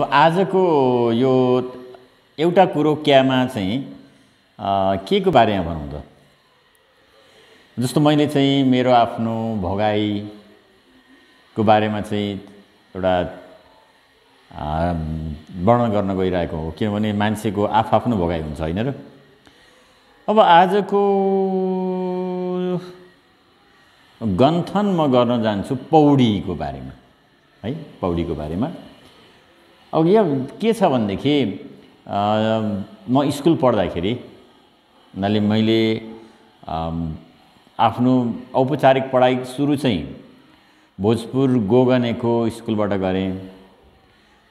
आजको यो एउटा कुरो क्यामा चाहिँ के को बारेमा भनौँ त जस्तो मैले चाहिँ मेरो आफ्नो भगाईको बारेमा चाहिँ एउटा वर्णन गर्न गइरहेको हो किनभने मान्छेको आफआफ्नो भगाई हुन्छ होइन र अब आजको गन्थन म गर्न जान्छु पौडीको बारेमा है पौडीको बारेमा अब यहाँ के छ भनेदेखि म स्कुल पढ्दाखेरि हुनाले मैले आफ्नो औपचारिक पढाइ सुरु चाहिँ भोजपुर गोगनेको स्कुलबाट गरेँ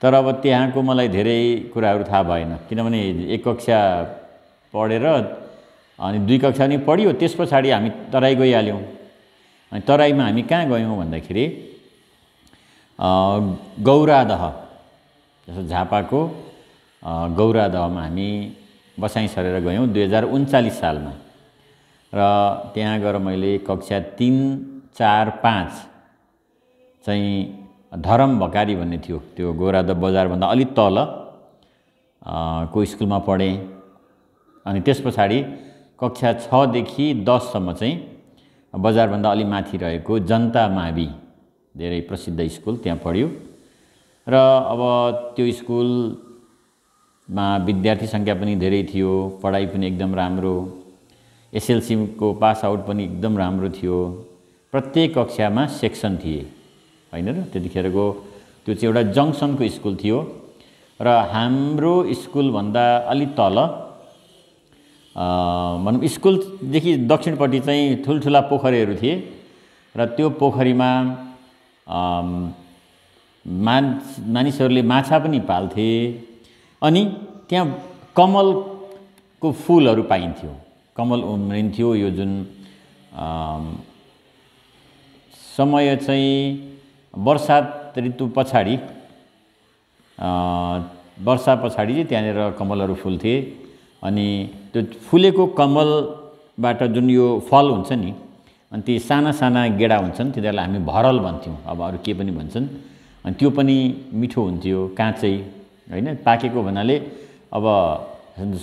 तर अब त्यहाँको मलाई धेरै कुराहरू थाहा भएन किनभने एक कक्षा पढेर अनि दुई कक्षा पनि पढियो त्यस पछाडि हामी तराई गइहाल्यौँ अनि तराईमा हामी कहाँ गयौँ भन्दाखेरि गौरादह जस्तो झापाको गौरादहमा हामी बसाइँ सरेर गयौँ दुई हजार उन्चालिस सालमा र त्यहाँ गएर मैले कक्षा तिन चार पाँच चाहिँ धरम भकारी भन्ने थियो त्यो गौराद बजारभन्दा अलिक तल को स्कुलमा पढेँ अनि त्यस पछाडि कक्षा छदेखि दससम्म चाहिँ बजारभन्दा अलि माथि रहेको जनता मावि धेरै प्रसिद्ध स्कुल त्यहाँ पढ्यो र अब त्यो स्कुलमा विद्यार्थी सङ्ख्या पनि धेरै थियो पढाइ पनि एकदम राम्रो एसएलसीको पास आउट पनि एकदम राम्रो थियो प्रत्येक कक्षामा सेक्सन थिए होइन र त्यतिखेरको त्यो चाहिँ एउटा जङ्सनको स्कुल थियो र हाम्रो स्कुलभन्दा अलि तल भनौँ स्कुलदेखि दक्षिणपट्टि चाहिँ ठुल्ठुला पोखरीहरू थिए र त्यो पोखरीमा मान मानिसहरूले माछा पनि पाल्थे अनि त्यहाँ कमलको फुलहरू पाइन्थ्यो कमल उम्रिन्थ्यो यो जुन समय चाहिँ वर्षात ऋतु पछाडि वर्षा पछाडि चाहिँ त्यहाँनिर कमलहरू फुल्थे अनि त्यो फुलेको कमलबाट जुन यो फल हुन्छ नि अनि ती साना साना गेडा हुन्छन् तिनीहरूलाई हामी भरल भन्थ्यौँ अब अरू के पनि भन्छन् अनि त्यो पनि मिठो हुन्थ्यो काँचै होइन पाकेको भन्नाले अब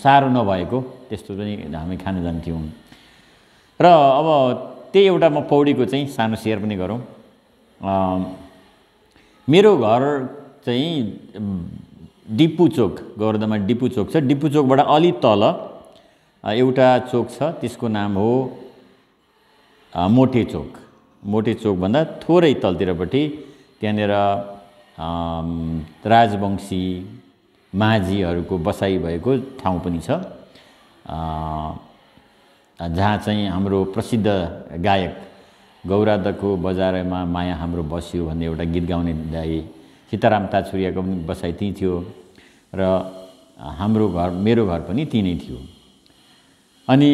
साह्रो नभएको त्यस्तो पनि हामी खान जान्थ्यौँ र अब त्यही एउटा म पौडीको चाहिँ सानो सेयर पनि गरौँ मेरो घर चाहिँ डिपु चोक गौरदमा डिपु चोक छ डिपु चोकबाट अलि तल एउटा चोक छ त्यसको नाम हो मोटे चोक मोटे चोकभन्दा थोरै तलतिरपट्टि त्यहाँनिर राजवंशी माझीहरूको बसाइ भएको ठाउँ पनि छ जहाँ चाहिँ हाम्रो प्रसिद्ध गायक गौरादको बजारमा माया हाम्रो बस्यो भन्ने एउटा गीत गाउने दाई सीताराम ताछुरियाको पनि बसाइ त्यहीँ थियो र हाम्रो घर मेरो घर पनि त्यहीँ नै थियो अनि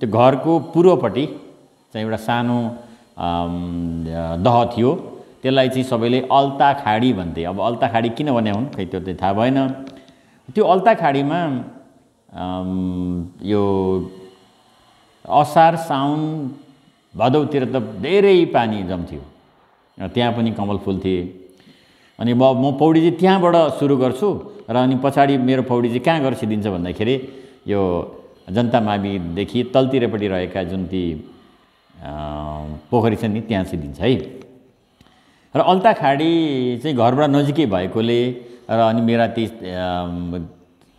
त्यो घरको पूर्वपट्टि चाहिँ एउटा सानो दह थियो त्यसलाई चाहिँ सबैले अल्ता खाडी भन्थे अब अल्ता खाडी किन भने हुन् खै त्यो चाहिँ थाहा भएन त्यो अल्ता खाडीमा यो असार साउन भदौतिर त धेरै पानी जम्थ्यो त्यहाँ पनि कमल फुल थिए अनि म म पौडी चाहिँ त्यहाँबाट सुरु गर्छु र अनि पछाडि मेरो पौडी चाहिँ कहाँ दिन्छ भन्दाखेरि यो जनता माविदेखि तलतिरपट्टि रहेका जुन ती पोखरी छन् नि त्यहाँ चाहिँ दिन्छ है र अल्ताखाडी चाहिँ घरबाट नजिकै भएकोले र अनि मेरा ती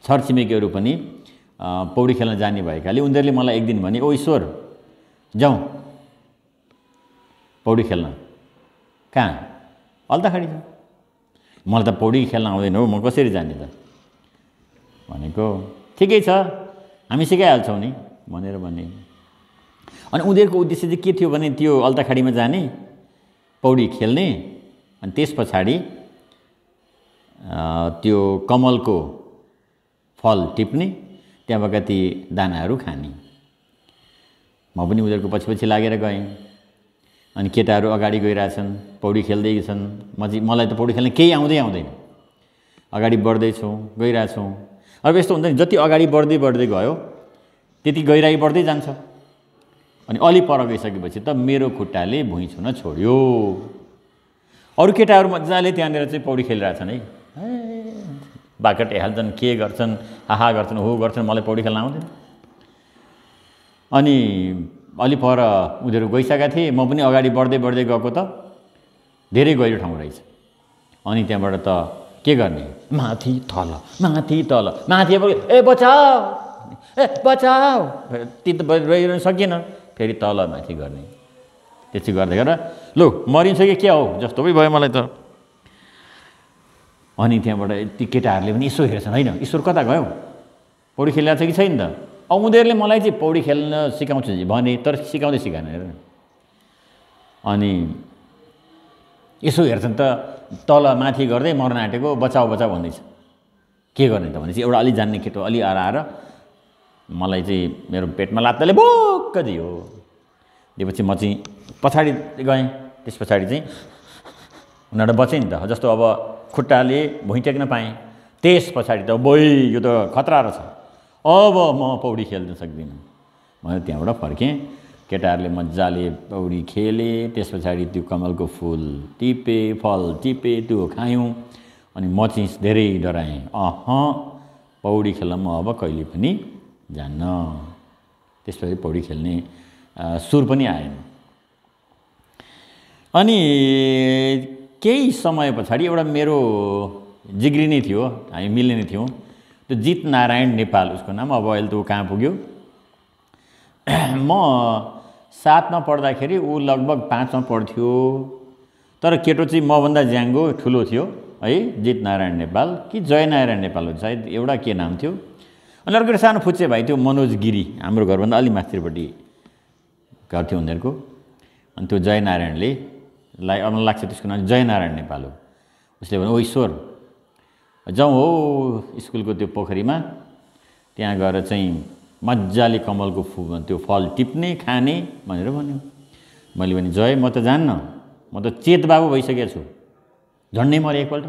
छरछिमेकीहरू पनि पौडी खेल्न जाने भएकाले उनीहरूले मलाई एक दिन भने ओ ईश्वर जाउँ पौडी खेल्न कहाँ अल्ताखाडी जाउँ मलाई त पौडी खेल्न आउँदैन हो म कसरी जाने त भनेको ठिकै छ हामी सिकाइहाल्छौँ नि भनेर भने अनि उनीहरूको उद्देश्य चाहिँ के थियो भने त्यो अल्ताखाडीमा जाने पौडी खेल्ने अनि त्यस पछाडि त्यो कमलको फल टिप्ने त्यहाँबाट ती दानाहरू खाने म पनि उनीहरूको पछि पछि लागेर गएँ अनि केटाहरू अगाडि गइरहेछन् पौडी खेल्दैछन् म चाहिँ मलाई त पौडी खेल्ने केही आउँदै आउँदैन अगाडि बढ्दैछौँ गइरहेछौँ अब यस्तो हुन्छ नि जति अगाडि बढ्दै बढ्दै गयो त्यति गहिराई बढ्दै जान्छ अनि अलि पर गइसकेपछि त मेरो खुट्टाले भुइँ छुन छोड्यो अरू केटाहरू मजाले त्यहाँनिर चाहिँ पौडी खेलिरहेछन् है बाकट हाल्छन् के गर्छन् आहा गर्छन् हो गर्छन् मलाई पौडी खेल्न आउँदैन अनि अलि पर उनीहरू गइसकेका थिए म पनि अगाडि बढ्दै बढ्दै गएको त धेरै गहिरो ठाउँ रहेछ अनि त्यहाँबाट त के गर्ने माथि तल माथि तल माथि ए बचाऊ ए बचाऊ ती त रहिरहनु सकिएन फेरि तल माथि गर्ने गर्दै गर लु मरिन्छ कि क्या हो जस्तो पनि भयो मलाई त अनि त्यहाँबाट ती केटाहरूले पनि यसो हेर्छन् होइन ईश्वर कता गयो पौडी खेल्ला छ कि छैन त अब उनीहरूले मलाई चाहिँ पौडी खेल्न सिकाउँछ भने तर सिकाउँदै सिकाएन हेर अनि यसो हेर्छन् त तल माथि गर्दै मर्न आँटेको बचाऊ बचाऊ भन्दैछ के गर्ने त भनेपछि एउटा अलि जान्ने केटो अलि आएर आएर मलाई चाहिँ मेरो पेटमा लात्ताले भोक्क दियो दिएपछि म चाहिँ पछाडि गएँ त्यस पछाडि चाहिँ उनीहरू बचेँ नि त जस्तो अब खुट्टाले भुइँ टेक्न पाएँ त्यस पछाडि त बोइ यो त खतरा रहेछ अब म पौडी खेल्न सक्दिनँ मैले त्यहाँबाट फर्केँ केटाहरूले मजाले पौडी खेलेँ त्यस पछाडि त्यो कमलको फुल टिपेँ फल टिपेँ त्यो खायौँ अनि म चाहिँ धेरै डराएँ अह पौडी खेल्न म अब कहिले पनि जान्न त्यसपछि पौडी खेल्ने सुर पनि आएन अनि केही समय पछाडि एउटा मेरो जिग्री नै थियो हामी मिल्ने नै थियौँ त्यो जित नारायण नेपाल उसको नाम अब अहिले त ऊ कहाँ पुग्यो म सातमा पढ्दाखेरि ऊ लगभग पाँचमा पढ्थ्यो तर केटो चाहिँ मभन्दा ज्याङ्गो ठुलो थियो है जित नारायण नेपाल कि जयनारायण नेपाल हो सायद एउटा के नाम थियो अनि अर्को एउटा सानो फुच्चे भाइ त्यो मनोज गिरी हाम्रो घरभन्दा अलि माथिपट्टि घर थियो उनीहरूको अनि त्यो जयनारायणले ला अब लाग्छ त्यसको नाम जयनारायण नेपाल हो उसले भन्यो ओ ईश्वर जाउँ हो स्कुलको त्यो पोखरीमा त्यहाँ गएर चाहिँ मजाले कमलको फु त्यो फल टिप्ने खाने भनेर भन्यो मैले भने जय म त जान्न म त चेत बाबु भइसकेको छु झन्डै मरेँ एकपल्ट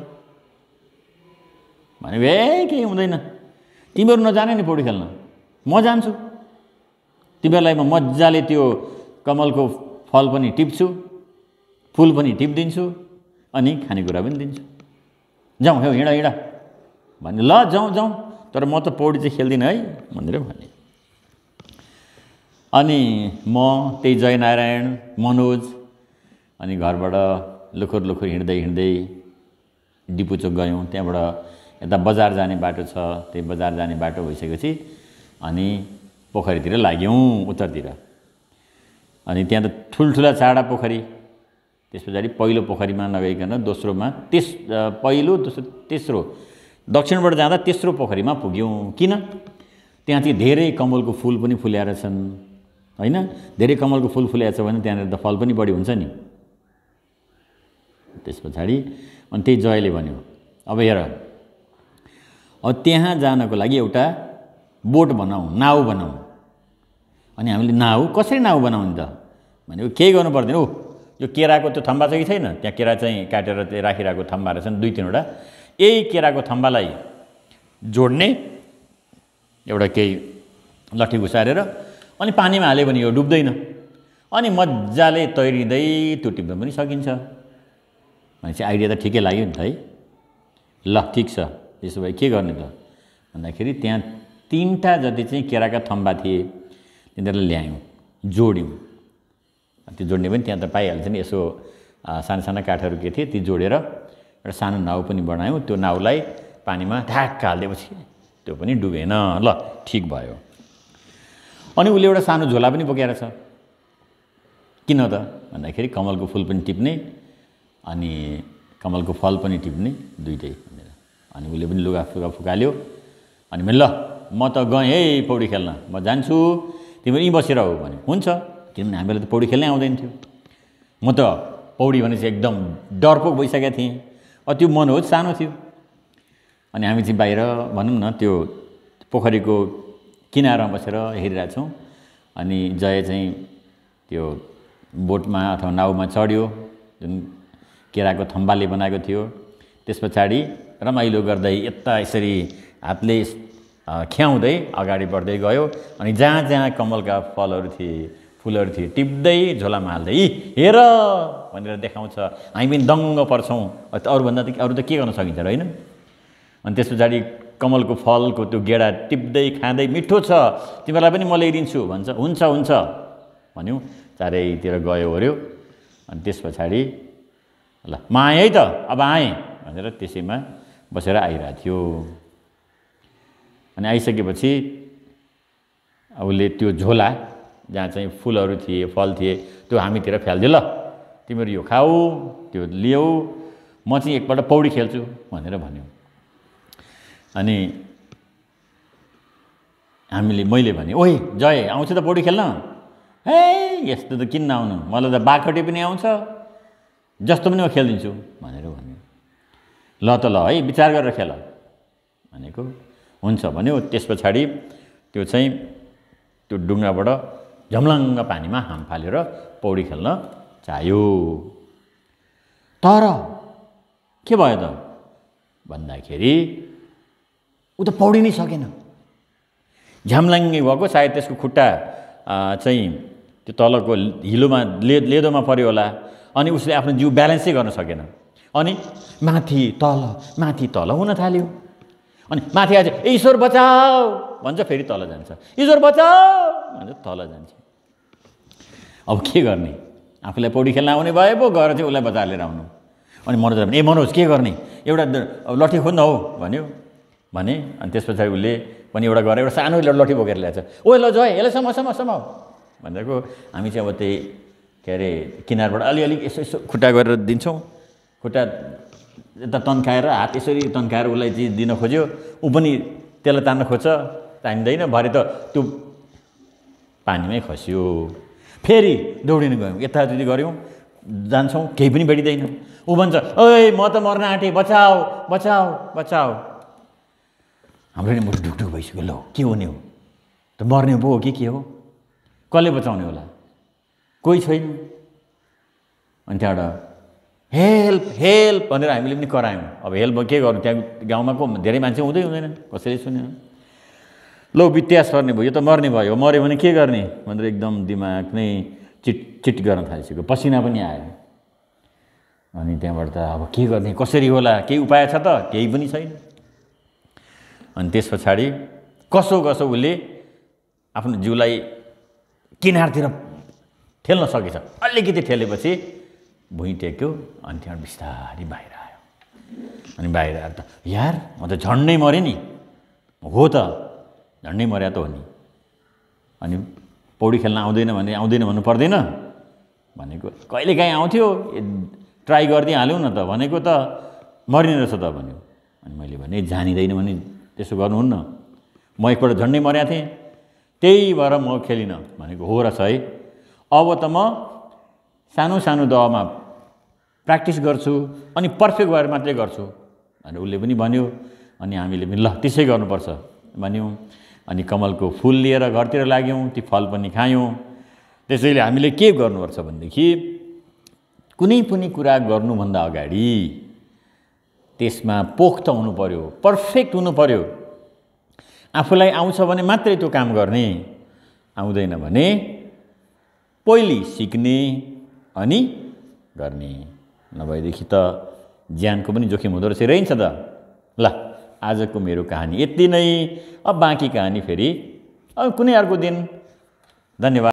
भने ए केही हुँदैन तिमीहरू नजाने नि पौडी खेल्न म जान्छु तिमीहरूलाई म मजाले त्यो कमलको फल पनि टिप्छु फुल पनि टिपिदिन्छु अनि खानेकुरा पनि दिन्छु जाउँ हौ हिँड हिँड भन्यो ल जाउँ जाउँ तर म त पौडी चाहिँ खेल्दिनँ है भनेर भने अनि म त्यही जयनारायण मनोज अनि घरबाट लुखुर लुखुर हिँड्दै हिँड्दै डिपुचोक गयौँ त्यहाँबाट यता बजार जाने बाटो छ त्यही बजार जाने बाटो भइसकेपछि अनि पोखरीतिर लाग्यौँ उत्तरतिर अनि त्यहाँ त ठुल्ठुला चाडा पोखरी त्यस पछाडि पहिलो पोखरीमा नगइकन दोस्रोमा तेस पहिलो दोस्रो तेस्रो दक्षिणबाट जाँदा तेस्रो पोखरीमा पुग्यौँ किन त्यहाँ चाहिँ धेरै कमलको फुल पनि फुल्याएर छन् होइन धेरै कमलको फुल फुल्याएको छ भने त्यहाँनिर त फल पनि बढी हुन्छ नि त्यस पछाडि अनि त्यही जयले भन्यो अब हेर त्यहाँ जानको लागि एउटा बोट बनाऊ नाउ बनाऊ अनि हामीले नाउ कसरी नाउ बनाउने त भनेको केही गर्नु पर्दैन ऊ यो केराको त्यो थम्बा चाहिँ कि छैन त्यहाँ केरा चाहिँ काटेर त्यो राखिरहेको थम्बा रहेछन् दुई तिनवटा यही केराको थम्बालाई जोड्ने एउटा केही लट्ठी घुसारेर अनि पानीमा हाल्यो भने यो डुब्दैन अनि मजाले तैरिँदै त्यो टिप्नु पनि सकिन्छ भनेपछि आइडिया त ठिकै लाग्यो नि त है ल ठिक छ त्यसो भए के गर्ने त भन्दाखेरि त्यहाँ तिनवटा जति चाहिँ केराका थम्बा थिए तिनीहरूलाई ल्यायौँ जोड्यौँ त्यो जोड्ने पनि त्यहाँ त पाइहाल्छ नि यसो साना साना काठहरू के थिए ती जोडेर एउटा सानो नाउ पनि बनायौँ त्यो नाउलाई पानीमा ढ्याक्क हालिदिएपछि त्यो पनि डुबेन ल ठिक भयो अनि उसले एउटा सानो झोला पनि बोकेर छ किन त भन्दाखेरि कमलको फुल पनि टिप्ने अनि कमलको फल पनि टिप्ने दुइटै अनि उसले पनि लुगा फुगा फुकाल्यो अनि मैले ल म त गएँ है पौडी खेल्न म जान्छु तिमी यहीँ बसेर हो भने हुन्छ किनभने हामीलाई त पौडी खेल्नै आउँदैन थियो म त पौडी भने चाहिँ एकदम डरपोक भइसकेको थिएँ अब त्यो मन हो सानो थियो अनि हामी चाहिँ बाहिर भनौँ न त्यो पोखरीको किनारमा बसेर हेरिरहेछौँ अनि जय चाहिँ त्यो बोटमा अथवा नाउमा चढ्यो जुन केराको थम्बाले बनाएको थियो त्यस पछाडि रमाइलो गर्दै यता यसरी हातले ख्याउँदै अगाडि बढ्दै गयो अनि जहाँ जहाँ कमलका फलहरू थिए फुलहरू थिए टिप्दै झोलामा हाल्दै हेर भनेर देखाउँछ हामी पनि दङ्ग पर्छौँ अरूभन्दा त अरू त के गर्न सकिन्छ र होइन अनि त्यस पछाडि कमलको फलको त्यो गेडा टिप्दै खाँदै मिठो छ तिमीहरूलाई पनि म ल्याइदिन्छु भन्छ हुन्छ हुन्छ भन्यो चारैतिर गयो ओऱ्यो अनि त्यस पछाडि ल म आएँ है त अब आएँ भनेर त्यसैमा बसेर आइरहेको थियो अनि आइसकेपछि उसले त्यो झोला जहाँ चाहिँ फुलहरू थिए फल थिए त्यो हामीतिर फ्यालिदियो ल तिमीहरू यो खाऊ त्यो लिऊ म चाहिँ एकपल्ट पौडी खेल्छु भनेर भन्यो अनि हामीले मैले भने ओइ जय आउँछ त पौडी खेल्न है यस्तो त किन्न आउनु मलाई त बाकटे पनि आउँछ जस्तो पनि म खेलिदिन्छु भनेर भन्यो ल त ल है विचार गरेर खेल भनेको हुन्छ भन्यो त्यस पछाडि त्यो चाहिँ त्यो डुङ्गाबाट झम्लङ्ग पानीमा हाम फालेर पौडी खेल्न चाह्यो तर के भयो त भन्दाखेरि ऊ त पौडी नै सकेन झ्याम्लाङ्गे भएको सायद त्यसको खुट्टा चाहिँ त्यो तलको हिलोमा ले लेदोमा पऱ्यो होला अनि उसले आफ्नो जिउ ब्यालेन्सै गर्न सकेन अनि माथि तल माथि तल हुन थाल्यो अनि माथि आज ईश्वर बचाओ भन्छ फेरि तल जान्छ ईश्वर बचाओ भन्छ तल जान्छ अब के गर्ने आफूलाई पौडी खेल्न आउने भए पो गएर चाहिँ उसलाई बचाएर लिएर आउनु अनि मनोज भने ए मनोज के गर्ने एउटा लट्ठी खोज्न हौ भन्यो भने अनि त्यस पछाडि उसले पनि एउटा गरेर एउटा सानो एउटा लट्ठी बोकेर ल्याएछ ओ ल जय यसलाई सम सम सम भनेको हामी चाहिँ अब त्यही के अरे किनारबाट अलिअलि यसो यसो खुट्टा गरेर दिन्छौँ खुट्टा यता तन्काएर हात यसरी तन्काएर उसलाई चिज दिन खोज्यो ऊ पनि त्यसलाई तान्न खोज्छ तानिँदैन भरे त त्यो पानीमै खस्यो फेरि दौडिन गयौँ यताउति गऱ्यौँ जान्छौँ केही पनि भेटिँदैन ऊ भन्छ ओए म त मर्न आँटेँ बचाऊ बचाऊ बचाऊ हाम्रो नि मुटु ढुकढुक भइसक्यो ल के हुने हो त मर्ने पो हो कि के हो कसले बचाउने होला कोही छैन अनि त्यहाँबाट हेल्प हेल्प भनेर हामीले पनि करायौँ अब हेल्प के गर्नु त्यहाँ गाउँमा को धेरै मान्छे हुँदै हुँदैन कसैले सुनेन लो वित्यास पर्ने भयो यो त मर्ने भयो मऱ्यो भने के गर्ने भनेर एकदम दिमाग नै चिट चिट गर्न थालिसक्यो पसिना पनि आयो अनि त्यहाँबाट त अब के गर्ने कसरी होला केही उपाय छ त केही पनि छैन अनि त्यस पछाडि कसो कसो उसले आफ्नो जिउलाई किनारतिर ठेल्न सकेछ अलिकति ठेलेपछि भुइँ टेक्यो अनि त्यहाँबाट बिस्तारै बाहिर आयो अनि बाहिर आएर त यार म त झन्डै मरेँ नि हो त झन्डै मर्या त हो नि अनि पौडी खेल्न आउँदैन भने आउँदैन भन्नु पर्दैन भनेको कहिलेकाहीँ आउँथ्यो ट्राई गरिदिइहाल्यौँ न त भनेको त मरिने रहेछ त भन्यो अनि मैले भने जानिँदैन भने त्यसो गर्नुहुन्न म एकपल्ट झन्डै मर्या थिएँ त्यही भएर म खेलिनँ भनेको हो रहेछ है अब त म सानो सानो दहमा प्र्याक्टिस गर्छु अनि पर्फेक्ट भएर मात्रै गर्छु अनि उसले पनि भन्यो अनि हामीले पनि ल त्यसै गर्नुपर्छ भन्यौँ अनि कमलको फुल लिएर घरतिर लाग्यौँ ती फल पनि खायौँ त्यसैले हामीले के गर्नुपर्छ भनेदेखि कुनै पनि कुरा गर्नुभन्दा अगाडि त्यसमा पोख्त हुनु पऱ्यो पर्फेक्ट हुनु पऱ्यो आफूलाई आउँछ भने मात्रै त्यो काम गर्ने आउँदैन भने पहिले सिक्ने अनि गर्ने नभएदेखि त ज्यानको पनि जोखिम हुँदो रहेछ रहन्छ त ल आजको मेरो कहानी यति नै अब बाँकी कहानी फेरि अब कुनै अर्को दिन धन्यवाद